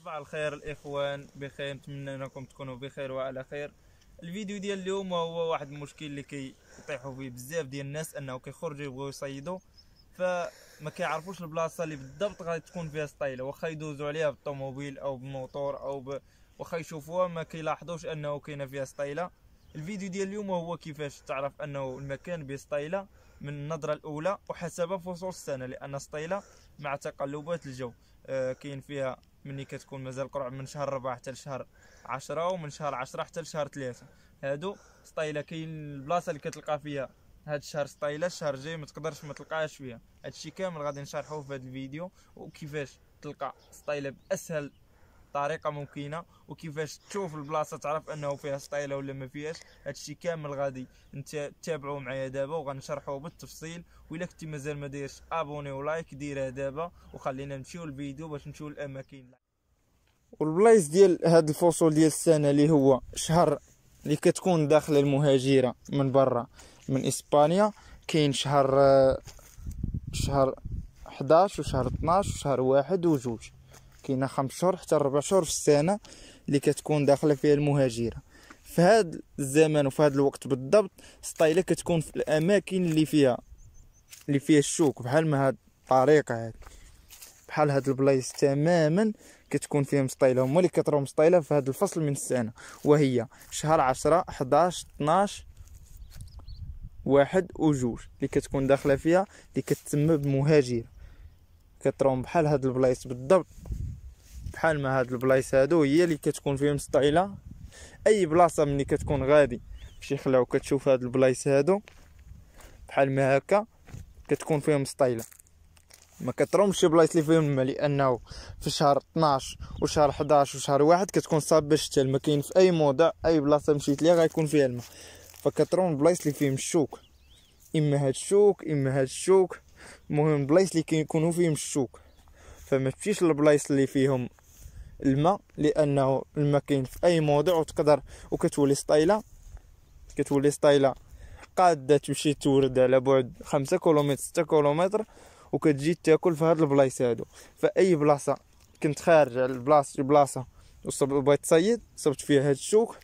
صباح الخير الاخوان بخير نتمنى انكم تكونوا بخير وعلى خير الفيديو ديال اليوم هو واحد المشكل اللي كيطيحوا فيه بزاف ديال الناس انه كيخرجوا يبغوا يصيدوا فما كيعرفوش البلاصه اللي بالضبط غادي تكون فيها سطيله واخا يدوزوا عليها بالطوموبيل او بالموتور او ب... واخا يشوفوها ما كيلاحظوش انه كاينه فيها سطيله الفيديو ديال اليوم هو كيفاش تعرف انه المكان بسطيله من النظره الاولى وحسب فصول السنه لان سطيله مع تقلبات الجو آه كاين فيها مني كتكون مازال قرع من شهر ربعة حتى لشهر عشرة ومن شهر عشرة حتى لشهر ثلاثة هادو سطايلة كاين البلاصة اللي كتلقى فيها هاد الشهر سطايلة الشهر الجاي ما تقدرش ما تلقاهاش فيها هادشي كامل غادي نشرحوه في هاد الفيديو وكيفاش تلقى سطايلة بأسهل طريقه ممكنه وكيفاش تشوف البلاصه تعرف انه فيها ستايله ولا ما فيهاش هادشي كامل غادي انت تتابعوا معايا دابا وغنشرحوه بالتفصيل وإلا كنتي مازال ما دايرش ابوني ولايك ديرها دابا وخلينا نمشيو للفيديو باش نمشيو للاماكن والبلايص ديال هاد الفصول ديال السنه اللي هو شهر اللي كتكون داخله المهاجره من برا من اسبانيا كاين شهر شهر 11 وشهر 12 وشهر واحد 2 كاينه خمس شهور حتى ربع شهور في السنه اللي كتكون داخله فيها المهاجره في هذا الزمان وفي هذا الوقت بالضبط سطايله كتكون في الاماكن اللي فيها اللي فيها الشوك بحال ما هاد الطريقه هاد بحال هاد البلايص تماما كتكون فيهم سطايله هما اللي كتراهم سطايله في هذا الفصل من السنه وهي شهر 10 11 12 واحد و جوج اللي كتكون داخله فيها اللي كتسمى بمهاجره كتراهم بحال هاد البلايص بالضبط بحال ما هاد البلايص هادو هي اللي كتكون فيهم سطعيله اي بلاصه ملي كتكون غادي فشي خلع وكتشوف هاد البلايص هادو بحال ما هكا كتكون فيهم سطايله ما كترومش شي بلايص اللي فيهم الماء لانه في شهر 12 وشهر 11 وشهر 1 كتكون صابه الشتاء الماء كاين في اي موضع اي بلاصه مشيت ليها غيكون فيها الماء فكتروم بلايص اللي فيهم الشوك اما هاد الشوك اما هاد الشوك المهم بلايص اللي كيكونوا فيهم الشوك فما تمشيش للبلايص اللي فيهم الماء لانه الماء كاين في اي موضع وتقدر وكتولي سطايله كتولي سطايله قاده تمشي تورد على بعد خمسة كيلومتر ستة كيلومتر وكتجي تاكل في هاد البلايص هادو فاي بلاصه كنت خارج على البلاصه بلاصه وصبت تصيد صبت فيها هاد الشوك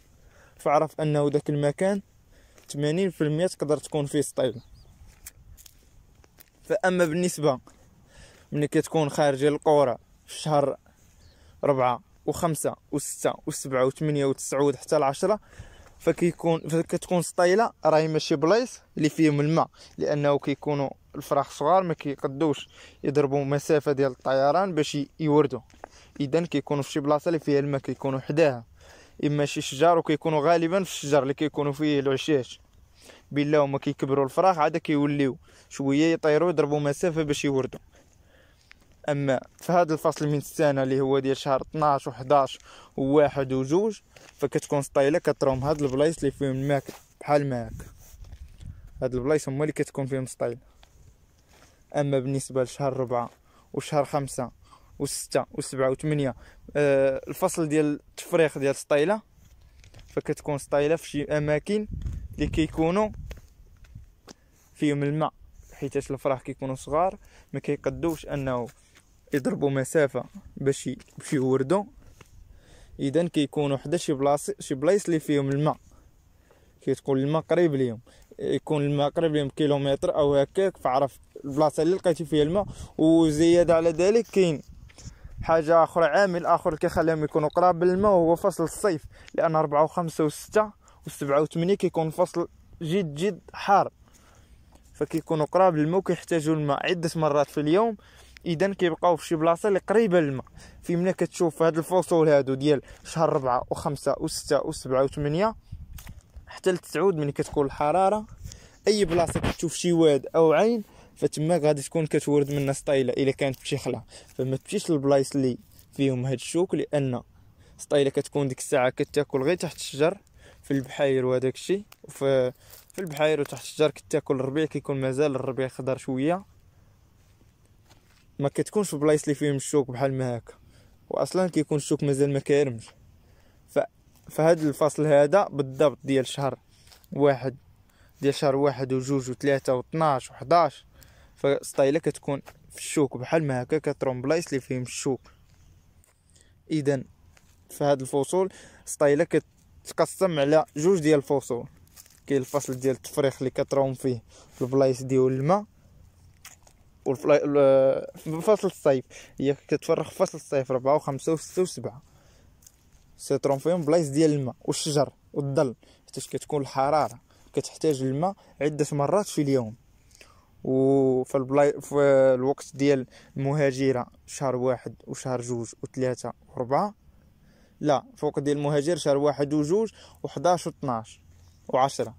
فعرف انه داك المكان 80% تقدر تكون فيه سطايله فاما بالنسبه ملي كتكون خارج القوره في شهر ربعة وخمسة وستة وسبعة وثمانية وتسعة حتى العشرة فكيكون فكتكون سطايله راهي ماشي بلايص اللي فيهم الماء لانه كيكونوا الفراخ صغار ما كيقدوش يضربوا مسافه ديال الطيران باش يوردوا اذا كيكونوا في شي بلاصه اللي فيها الماء كيكونوا حداها اما شي شجار وكيكونوا غالبا في الشجر اللي كيكونوا فيه العشاش بلا هما كيكبروا الفراخ عاد كيوليو شويه يطيروا يضربوا مسافه باش يوردوا اما في هذا الفصل من السنه اللي هو ديال شهر 12 و11 و1 و2 فكتكون سطايله كتروم هاد البلايص اللي فيهم الماك بحال ما هكا هاد البلايص هما اللي كتكون فيهم سطايله اما بالنسبه لشهر 4 وشهر 5 و6 و7 و8 الفصل ديال التفريخ ديال السطايله فكتكون سطايله في شي اماكن اللي كيكونوا فيهم الماء حيتاش الفراخ كيكونوا صغار ما كيقدوش انه يضربوا مسافه باش يمشيو يوردوا اذا كيكونوا حدا شي بلاصه شي بلايص اللي فيهم الماء كيتكون الماء قريب ليهم يكون الماء قريب ليهم كيلومتر او هكاك فعرف البلاصه اللي لقيتي فيها الماء وزياده على ذلك كاين حاجه اخرى عامل اخر كيخليهم يكونوا قراب للماء هو فصل الصيف لان أربعة وخمسة وستة وسبعة وثمانية كيكون فصل جد جد حار فكيكونوا قراب للماء وكيحتاجوا الماء عده مرات في اليوم اذا كيبقاو في شي بلاصه اللي قريبه للماء في ملي كتشوف هاد الفصول هادو ديال شهر 4 و5 و6 و7 و8 حتى ل 9 ملي كتكون الحراره اي بلاصه كتشوف شي واد او عين فتما غادي تكون كتورد منها سطيله الا كانت بشي خلا فما تمشيش للبلايص اللي فيهم هاد الشوك لان سطيله كتكون ديك الساعه كتاكل غير تحت الشجر في البحاير وهداك الشيء وفي في البحاير وتحت الشجر كتاكل الربيع كيكون مازال الربيع خضر شويه ما كتكونش في بلايص اللي فيهم الشوك بحال ما هكا واصلا كيكون الشوك مازال ما كيرمش فهاد الفصل هذا بالضبط ديال شهر واحد ديال شهر واحد وجوج وثلاثة و12 و11 فالسطايله كتكون في الشوك بحال ما هكا كترون بلايص اللي فيهم الشوك اذا في هاد الفصول السطايله كتقسم على جوج ديال الفصول كاين الفصل ديال التفريخ اللي كترون فيه البلايص ديال الماء في فصل الصيف هي كتفرغ في فصل الصيف ربعة وخمسة وستة وسبعة سيترون فيهم بلايص ديال الماء والشجر والظل حيتاش كتكون الحرارة كتحتاج الماء عدة مرات في اليوم وفي البلاي في الوقت ديال المهاجرة شهر واحد وشهر جوج وثلاثة وربعة لا في الوقت ديال المهاجر شهر واحد وجوج وحداش وطناش وعشرة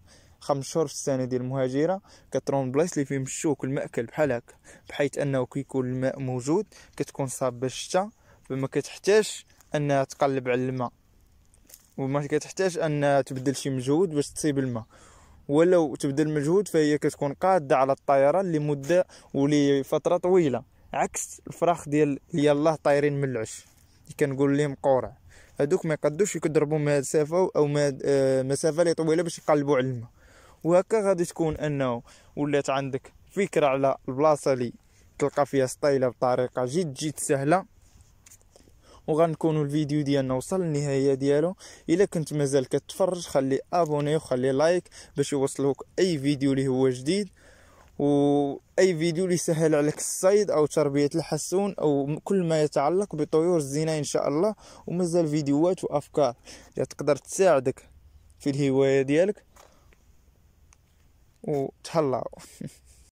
خمس شهور في السنه ديال المهاجره كترون بلايص اللي فيهم الشوك والماكل بحال هكا بحيث انه كيكون الماء موجود كتكون صابه الشتاء فما كتحتاج انها تقلب على الماء وما كتحتاج انها تبدل شي مجهود باش تصيب الماء ولو تبدل مجهود فهي كتكون قاده على الطيران لمده ولفتره طويله عكس الفراخ ديال يلاه طايرين من العش اللي كنقول لهم قورع هادوك ما يقدوش يضربوا مسافه او آه، مسافه اللي طويله باش يقلبوا على الماء وهكا غادي تكون انه ولات عندك فكره على البلاصه اللي تلقى فيها ستايله بطريقه جد جد سهله وغنكونوا الفيديو ديالنا وصل للنهايه ديالو الا كنت مازال كتفرج خلي ابوني وخلي لايك باش يوصلوك اي فيديو اللي هو جديد واي فيديو اللي يسهل عليك الصيد او تربيه الحسون او كل ما يتعلق بطيور الزينة ان شاء الله ومازال فيديوهات وافكار اللي تقدر تساعدك في الهوايه ديالك 잘나오